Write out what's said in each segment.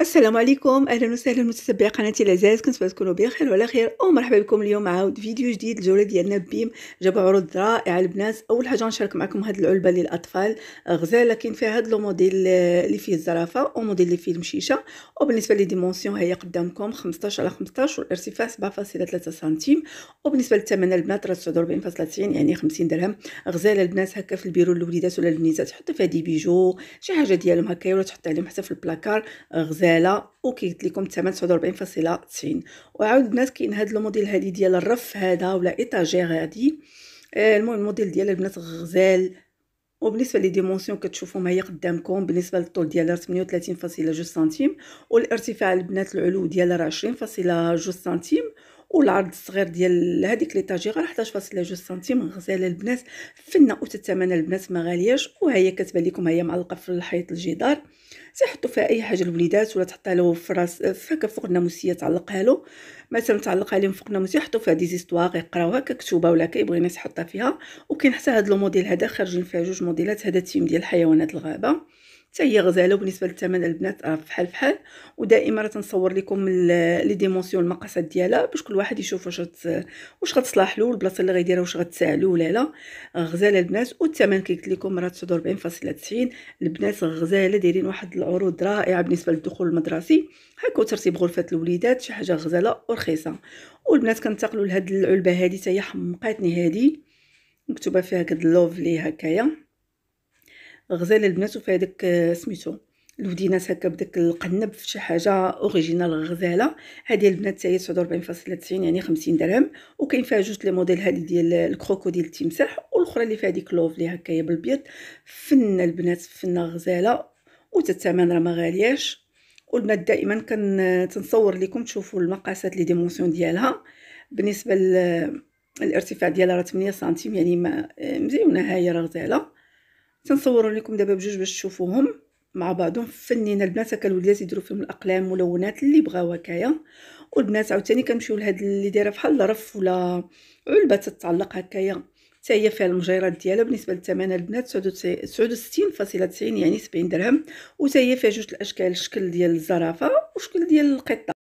السلام عليكم اهلا وسهلا متتبعي قناتي العزاز كنتمنى تكونوا بخير وعلى خير ومرحبا بكم اليوم معاود فيديو جديد الجوله ديالنا بيم جاب عروض رائعه البنات اول حاجه نشارك معكم هذه العلبه للاطفال آه، غزاله كاين فيها هذا لو موديل اللي آه، فيه الزرافه وموديل اللي فيه المشيشه وبالنسبه لي ديمونسيون هي قدامكم 15 على 15 والارتفاع 7.3 سنتيم وبالنسبه للثمن البنات راه 49.90 يعني 50 درهم غزاله البنات هكا في البيرو للوليدات ولا البنيتات تحطي فيها دي بيجو شي حاجه ديالهم هكا ولا تحطي عليهم حتى في البلاكار آه، غزاله نزاله وكيقلت لكم الثمن 49.90 وعاود البنات كاين هاد الموديل هادي ديال الرف هذا ولا ايطاجير هادي آه، المهم الموديل ديال البنات غزال وبالنسبه لي ديمونسيون كتشوفوهم هي قدامكم بالنسبه للطول ديالها 38.2 سنتيم والارتفاع البنات العلو ديالها 20.2 سنتيم والعرض الصغير ديال هذيك لي طاجيغه 11.2 سنتيم غزاله البنات فنه وتتمنى البنات ما غالياش وهي كتبان لكم هي معلقه في الحيط الجدار تيحطوا فيها اي حاجه الوليدات ولا تحطها له في راس فك فوق الناموسيه تعلقها له مثلا تعلقها لهم فوق الناموسيه حطو فيها دي زيستوار يقراوها ككتوبه ولا كيبغي الناس يحطها فيها وكاين حتى هاد لو موديل هذا خارجين فيها جوج موديلات هذا تيم ديال حيوانات الغابه حتى هي غزاله بالنسبه للثمن البنات راه فحال فحال ودائما راه تنصور لكم لي ديمونسيون المقاسات ديالها باش كل واحد يشوف واش واش غتصلح له البلاصه اللي غيديرها واش غتساعلو ولا لا غزاله البنات والثمن قلت لكم راه 49.90 البنات غزاله دايرين واحد العروض رائعه بالنسبه للدخول المدرسي هاكا ترتيب غرفه الوليدات شي حاجه غزاله ورخيصه والبنات كنتقلوا لهاد العلبه هادي حتى هي حمقاتني هادي مكتوبه فيها كد لوفلي هكايا غزال البنات وفي داك آه، سميتو الودينات هكا بداك القنب في شي حاجه اوريجينال غزاله هذه البنات تاعي 49.90 يعني 50 درهم وكاين فيها جوج لي موديل هذه ديال الكروكوديل التمساح والاخرى اللي فيها ديك لوف لي هكايا بالبيض فن البنات فنه غزاله وتتثمن راه ما غالياش والبنات دائما كن آه، تنصور لكم تشوفوا المقاسات لي ديمونسيون ديالها بالنسبه للارتفاع آه، ديالها راه 8 سنتيم يعني ما مزيونه هاي راه غزاله تنصوروا لكم دابا بجوج باش تشوفوهم مع بعضهم فنين البنات هكا الوليدات يديروا فيهم الاقلام ملونات اللي بغاو هكايا والبنات عاوتاني كنمشيو لهاد اللي دايره بحال رف ولا علبه تتعلق هكايا حتى هي فيها المجيرات ديالها بالنسبه للثمن البنات 69.90 يعني 70 درهم وحتى هي فيها جوج الاشكال الشكل ديال الزرافه وشكل ديال القطه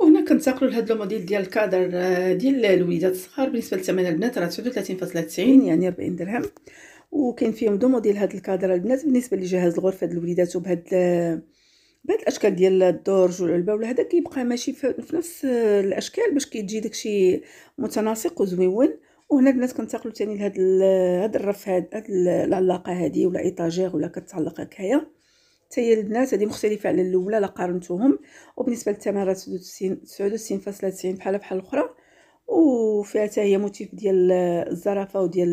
وهنا كنتقلوا لهاد لو موديل ديال الكادر آه، ديال الوليدات الصغار بالنسبه لثمن البنات راه 39.90 يعني 40 درهم وكاين فيهم دو موديل هاد الكادر البنات بالنسبه لجهاز الغرفه ديال الوليدات وبهاد بهاد الاشكال ديال الدرج والعلبه ولا هذا كيبقى ماشي في نفس الاشكال باش كيجي داكشي متناسق وزويون وهنا البنات كنتقلوا ثاني لهاد هاد الرف هاد العلاقه هادي ولا ايطاجير ولا كتعلق هكايا حتى هي البنات هذه مختلفه على الاولى لا قارنتوهم وبالنسبه للثمن راه تسعين بحال بحال الاخرى وفيها حتى هي موتيف ديال الزرافه وديال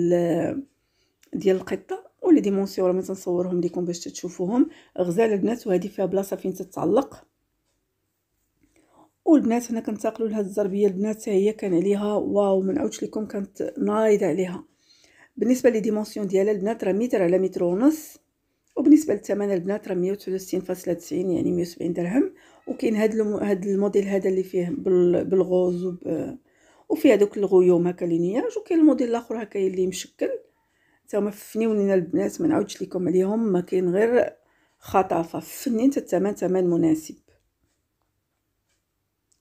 ديال القطه ولي ديمونسيون راه ما تنصورهم ليكم باش تشوفوهم غزال البنات وهذه فيها بلاصه فين تتعلق والبنات هنا كنتقلوا لهاد الزربيه البنات هي كان عليها واو ما نعاودش لكم كانت نايضه عليها بالنسبه لي ديمونسيون ديالها البنات راه متر على متر ونص وبالنسبه للثمن البنات راه 163.90 يعني 170 درهم وكاين هاد هاد الموديل هذا اللي فيه بالغوز وب وفيه هذوك الغيوم هكا لينياج وكاين الموديل الاخر هكا اللي مشكل حتى هما فنيونين البنات ما نعاودش لكم عليهم ما كاين غير خطافه فنين الثمن ثمن مناسب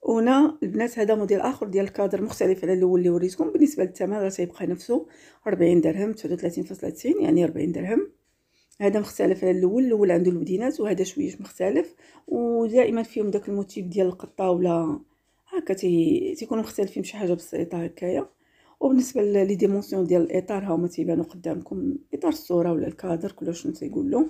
هنا البنات هذا موديل اخر ديال الكادر مختلف على الاول اللي وريتكم بالنسبه للثمن راه تيبقى نفسه 40 درهم 39.90 يعني 40 درهم هذا مختلف على الاول الاول عنده الودينات وهذا شويه مختلف ودائما فيهم داك الموتيب ديال القطه ولا هكا تي تيكونوا مختلفين بشي حاجه بسيطه هكايا وبالنسبه لي ديمونسيون ديال الاطار ها هما تيبانوا قدامكم اطار الصوره ولا الكادر كل شنو تيقول له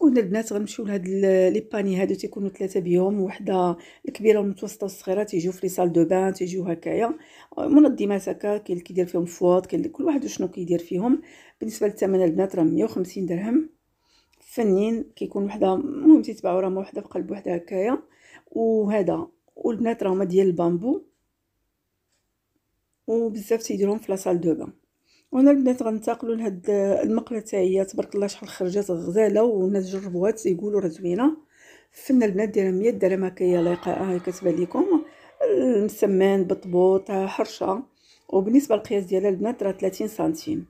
وهنا البنات غنمشيو لهاد لي باني هادو تيكونوا ثلاثه بيهم وحده الكبيره والمتوسطه والصغيره تيجيو في لي سال دو بان تيجيو هكايا منظمات هكا كاين اللي كيدير فيهم فواط كاين كل واحد شنو كيدير فيهم بالنسبه للثمن البنات راه 150 درهم فنين كيكون وحده المهم تيتباعوا راه وحده في قلب وحده هكايا وهذا والبنات راهما ديال البامبو وبزاف تيديرهم في لا سال دو بان وانا البنات غنتقلوا لهاد المقله تاع هي تبارك الله شحال خرجات غزاله والناس جربوها تيقولوا راه زوينه فن البنات دايره 100 درهم هكايا لايقه هاي كتبان لكم المسمن آه، بطبوط حرشه وبالنسبه للقياس ديالها البنات راه 30 سنتيم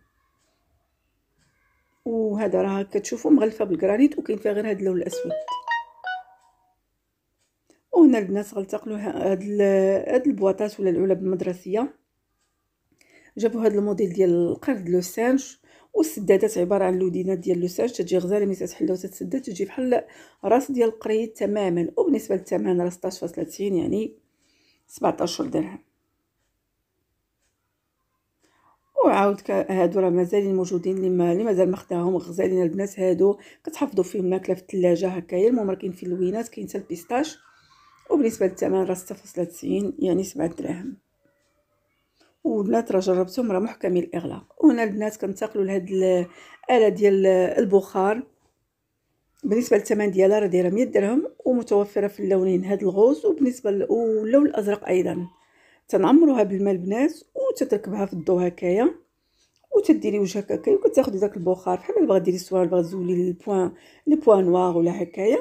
وهذا راه كتشوفوا مغلفه بالجرانيت وكاين فيها غير هذا اللون الاسود وهنا البنات غنتقلوا هاد هاد البواطات ولا العلب المدرسيه جابوا هذا الموديل ديال القرد لو سانج والسدادات عباره عن لودينات ديال لو سانج تجي غزاله ملي تتحل وتتسدد تجي بحال راس ديال القريد تماما وبالنسبه للثمن راه 16.30 يعني 17 درهم وعاود هادو راه مازالين موجودين اللي مازال ما خداهم غزالين البنات هادو كتحفظوا فيهم الماكله في الثلاجه هكايا المهم راه كاين في اللوينات كاين حتى البيستاش وبالنسبه للثمن راه 6.90 يعني 7 دراهم وبنات راه جربتهم راه محكم الاغلاق وهنا البنات كنتقلوا لهاد الاله ديال البخار بالنسبه للثمن ديالها راه دايره 100 درهم ومتوفره في اللونين هاد الغوز وبالنسبه للون الازرق ايضا تنعمروها بالماء البنات وتتركبها في الضو هكايا وتديري وجهك هكايا وكتاخذي داك البخار بحال اللي بغا ديري سواء بغا تزولي البوان لي بوان نوار ولا هكايا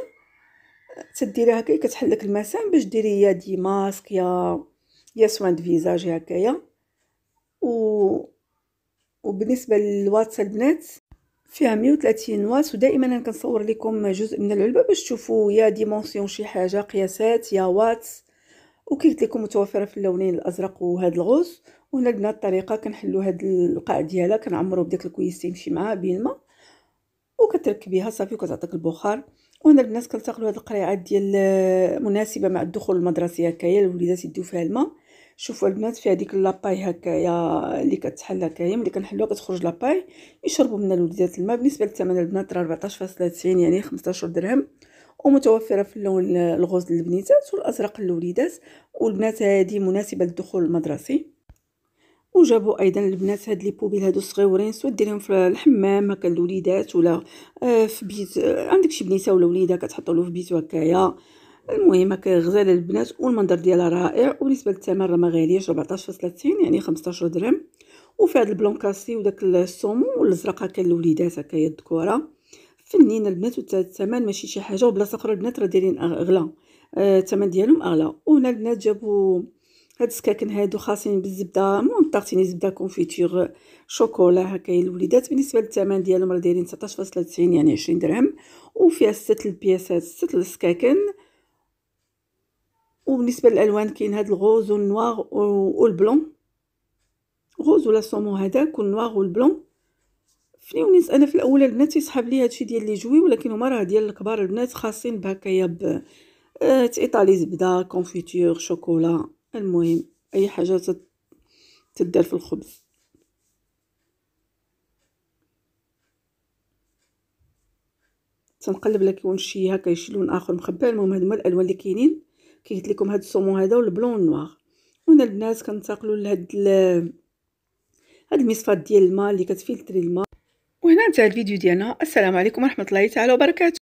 تديريها هكايا كتحل لك المسام باش ديري يا دي ماسك يا يا سوان دو فيزاج هكايا و... وبالنسبه للواتس البنات فيها 130 واتس ودائما انا كنصور لكم جزء من العلبه باش تشوفوا يا ديمونسيون شي حاجه قياسات يا وكي وكيت لكم متوفره في اللونين الازرق وهذا الغوز وهنا البنات الطريقه كنحلوا هذا القاع ديالها كنعمروا بداك الكويس تيمشي معاه بالماء وكتركبيها صافي وكتعطيك البخار وهنا البنات كنتقلوا هاد القريعات ديال مناسبه مع الدخول المدرسي هكايا الوليدات يديو فيها الماء شوفوا البنات في هذيك لاباي هكايا اللي كتحل هكايا ملي كنحلوها كتخرج لاباي يشربوا منها الوليدات الماء بالنسبه للثمن البنات راه 14.90 يعني 15 درهم ومتوفره في اللون الغوز للبنيتات والازرق للوليدات والبنات هذه مناسبه للدخول المدرسي وجابوا ايضا البنات هاد لي بوبيل هادو صغيورين سوا ديريهم في الحمام هكا الوليدات ولا آه، في بيت آه، عندك شي بنيته ولا وليده كتحطوا له في بيتو هكايا المهم هكا غزاله البنات والمنظر ديالها رائع وبالنسبه للثمن راه ما غاليش 14.30 يعني 15 درهم وفي هذا البلونكاسي وداك السومو والازرق هكا للوليدات هكا هي الذكوره فنينه البنات والثمن ماشي شي حاجه وبلاصه اخرى البنات راه دايرين اغلى آه، الثمن آه ديالهم اغلى وهنا البنات جابوا هاد السكاكن هادو خاصين بالزبده المهم طاغتيني زبده كونفيتور شوكولا هكا للوليدات بالنسبه للثمن ديالهم راه دايرين 19.30 يعني 20 درهم وفيها ست البياسات ست السكاكن وبالنسبه للالوان كاين هاد الغوز والنوار والبلون غوز ولا سومو هذاك والنوار والبلون فنيونيس انا في الاول البنات يسحب لي هادشي ديال لي جوي ولكن هما راه ديال الكبار البنات خاصين بهكايا ب آه تيطالي زبده كونفيتور شوكولا المهم اي حاجه تت... تدار في الخبز تنقلب لك ونشيها هكا لون اخر مخبى المهم هادو هما الالوان اللي كاينين كي قلت لكم هاد الصومون هذا والبلون نوار وهنا البنات كنتقلوا لهاد هاد المصفات ديال الماء اللي كتفلتري الماء وهنا انتهى الفيديو ديالنا السلام عليكم ورحمه الله تعالى وبركاته